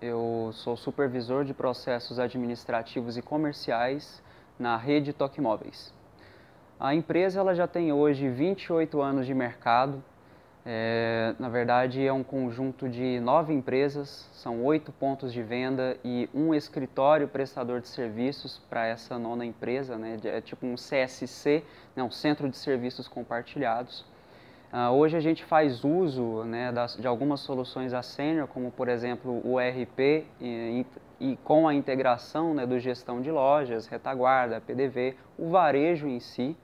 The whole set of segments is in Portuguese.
Eu sou supervisor de processos administrativos e comerciais na rede Toque A empresa ela já tem hoje 28 anos de mercado. É, na verdade, é um conjunto de nove empresas, são oito pontos de venda e um escritório prestador de serviços para essa nona empresa, né? é tipo um CSC, né? um Centro de Serviços Compartilhados. Uh, hoje a gente faz uso né, das, de algumas soluções Ascenior, como por exemplo o ERP e, e, com a integração né, do gestão de lojas, retaguarda, PDV, o varejo em si.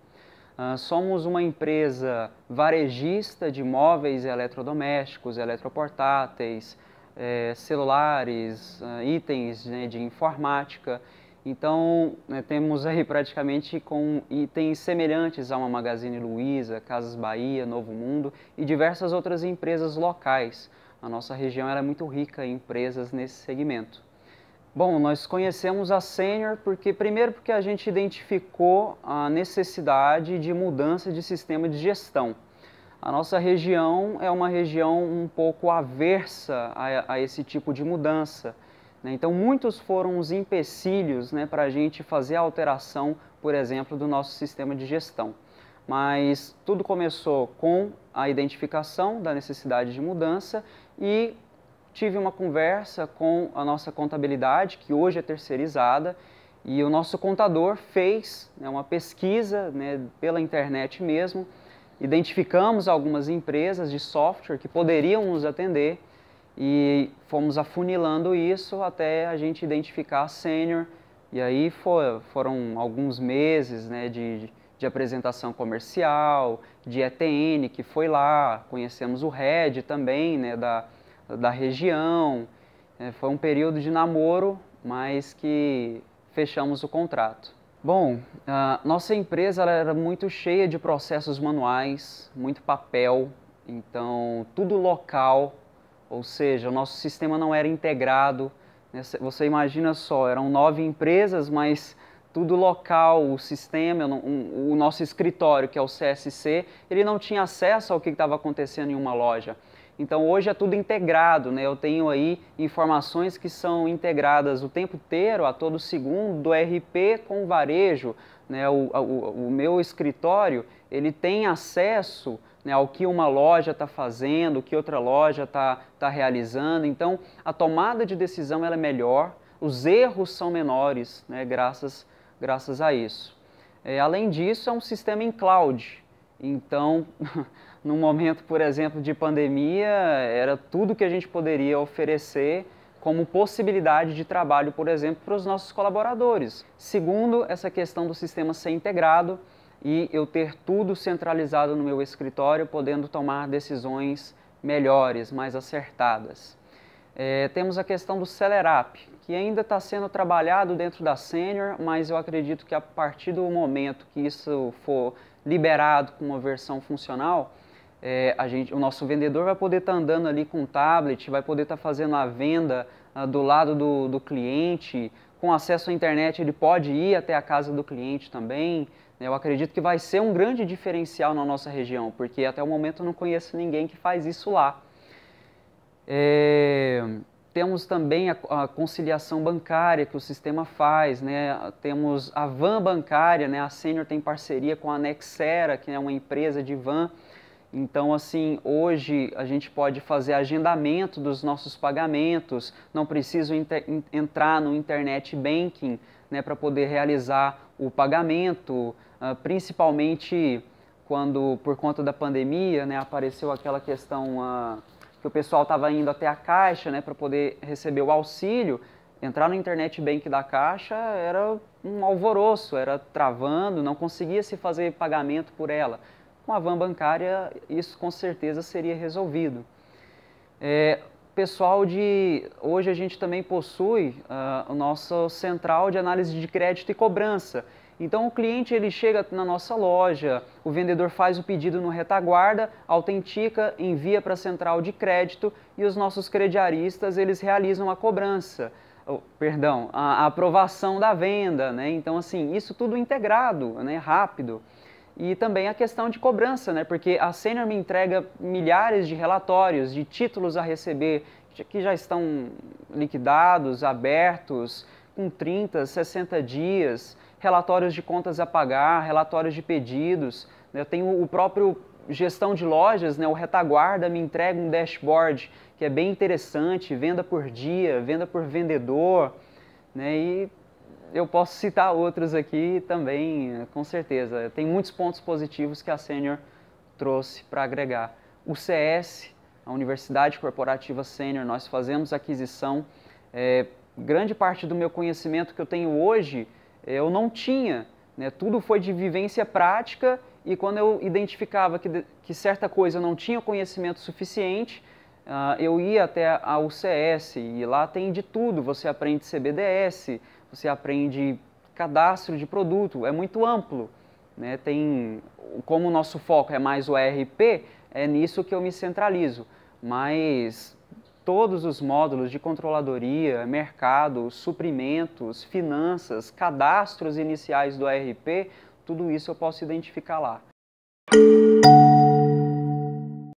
Uh, somos uma empresa varejista de móveis eletrodomésticos, eletroportáteis, eh, celulares, uh, itens né, de informática então, né, temos aí praticamente com itens semelhantes a uma Magazine Luiza, Casas Bahia, Novo Mundo e diversas outras empresas locais. A nossa região era muito rica em empresas nesse segmento. Bom, nós conhecemos a Senior porque primeiro porque a gente identificou a necessidade de mudança de sistema de gestão. A nossa região é uma região um pouco aversa a, a esse tipo de mudança. Né? Então, muitos foram os empecilhos né, para a gente fazer a alteração, por exemplo, do nosso sistema de gestão. Mas tudo começou com a identificação da necessidade de mudança e tive uma conversa com a nossa contabilidade, que hoje é terceirizada, e o nosso contador fez né, uma pesquisa né, pela internet mesmo. Identificamos algumas empresas de software que poderiam nos atender e fomos afunilando isso até a gente identificar a sênior. E aí for, foram alguns meses né, de, de apresentação comercial, de ETN que foi lá, conhecemos o Red também né, da, da região. É, foi um período de namoro, mas que fechamos o contrato. Bom, a nossa empresa era muito cheia de processos manuais, muito papel, então tudo local, ou seja, o nosso sistema não era integrado. Né? Você imagina só, eram nove empresas, mas tudo local, o sistema, o nosso escritório, que é o CSC, ele não tinha acesso ao que estava acontecendo em uma loja. Então hoje é tudo integrado, né? Eu tenho aí informações que são integradas o tempo inteiro, a todo segundo, do RP com varejo, né? O, o, o meu escritório ele tem acesso né, ao que uma loja está fazendo, o que outra loja está tá realizando. Então, a tomada de decisão ela é melhor, os erros são menores, né, graças, graças a isso. É, além disso, é um sistema em cloud. Então, no momento, por exemplo, de pandemia, era tudo que a gente poderia oferecer como possibilidade de trabalho, por exemplo, para os nossos colaboradores. Segundo, essa questão do sistema ser integrado, e eu ter tudo centralizado no meu escritório, podendo tomar decisões melhores, mais acertadas. É, temos a questão do Celerap, que ainda está sendo trabalhado dentro da Senior, mas eu acredito que a partir do momento que isso for liberado com uma versão funcional, é, a gente, o nosso vendedor vai poder estar tá andando ali com o tablet, vai poder estar tá fazendo a venda ah, do lado do, do cliente, com acesso à internet ele pode ir até a casa do cliente também. Né? Eu acredito que vai ser um grande diferencial na nossa região, porque até o momento eu não conheço ninguém que faz isso lá. É, temos também a, a, conciliação bancária que o sistema faz, né? temos a van bancária, né? a Senior tem parceria com a Nexera, que é uma empresa de van, então, assim, hoje a gente pode fazer agendamento dos nossos pagamentos, não preciso entrar no internet banking né, para poder realizar o pagamento, uh, principalmente quando, por conta da pandemia, né, apareceu aquela questão uh, que o pessoal estava indo até a caixa né, para poder receber o auxílio. Entrar no internet bank da caixa era um alvoroço, era travando, não conseguia se fazer pagamento por ela com a van bancária isso com certeza seria resolvido. É, pessoal de hoje a gente também possui uh, o nosso central de análise de crédito e cobrança. Então o cliente ele chega na nossa loja, o vendedor faz o pedido no retaguarda, autentica, envia para a central de crédito e os nossos crediaristas eles realizam a cobrança, oh, perdão, a, a aprovação da venda, né? Então assim isso tudo integrado, né? Rápido. E também a questão de cobrança, né? porque a Senior me entrega milhares de relatórios, de títulos a receber, que já estão liquidados, abertos, com 30, 60 dias, relatórios de contas a pagar, relatórios de pedidos. Eu tenho o próprio gestão de lojas, né, o retaguarda me entrega um dashboard que é bem interessante, venda por dia, venda por vendedor, né, e eu posso citar outros aqui também, com certeza. Tem muitos pontos positivos que a Sênior trouxe para agregar. O CS, a Universidade Corporativa Sênior, nós fazemos aquisição. É, grande parte do meu conhecimento que eu tenho hoje, eu não tinha. Né? Tudo foi de vivência prática e quando eu identificava que, que certa coisa eu não tinha conhecimento suficiente, Uh, eu ia até a UCS e lá tem de tudo. Você aprende CBDS, você aprende cadastro de produto, é muito amplo. Né? Tem, como o nosso foco é mais o ERP, é nisso que eu me centralizo. Mas todos os módulos de controladoria, mercado, suprimentos, finanças, cadastros iniciais do ERP, tudo isso eu posso identificar lá.